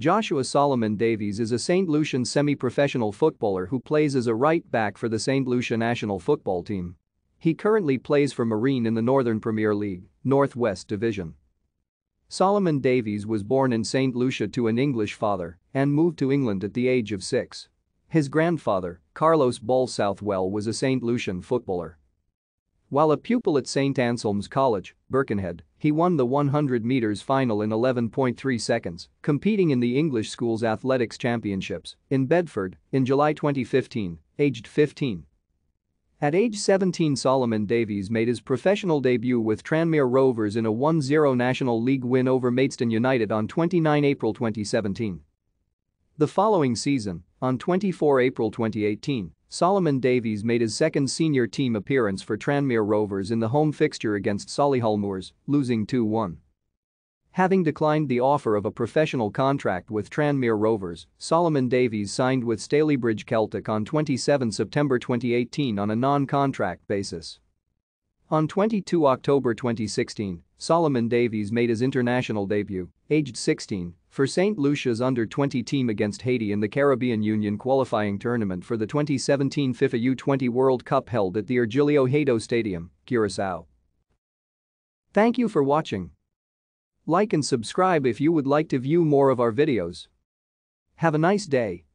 Joshua Solomon Davies is a St. Lucian semi-professional footballer who plays as a right-back for the St. Lucia national football team. He currently plays for Marine in the Northern Premier League, Northwest Division. Solomon Davies was born in St. Lucia to an English father and moved to England at the age of six. His grandfather, Carlos Ball Southwell was a St. Lucian footballer while a pupil at St. Anselm's College, Birkenhead, he won the 100 meters final in 11.3 seconds, competing in the English school's athletics championships in Bedford in July 2015, aged 15. At age 17 Solomon Davies made his professional debut with Tranmere Rovers in a 1-0 National League win over Maidstone United on 29 April 2017. The following season, on 24 April 2018, Solomon Davies made his second senior team appearance for Tranmere Rovers in the home fixture against Solihull Moors, losing 2-1. Having declined the offer of a professional contract with Tranmere Rovers, Solomon Davies signed with Stalybridge Celtic on 27 September 2018 on a non-contract basis. On 22 October 2016, Solomon Davies made his international debut, aged 16, for St. Lucia's under-20 team against Haiti in the Caribbean Union qualifying tournament for the 2017 FIFA U20 World Cup held at the Ergilio Hato Stadium, Curaçao. Thank you for watching. Like and subscribe if you would like to view more of our videos. Have a nice day.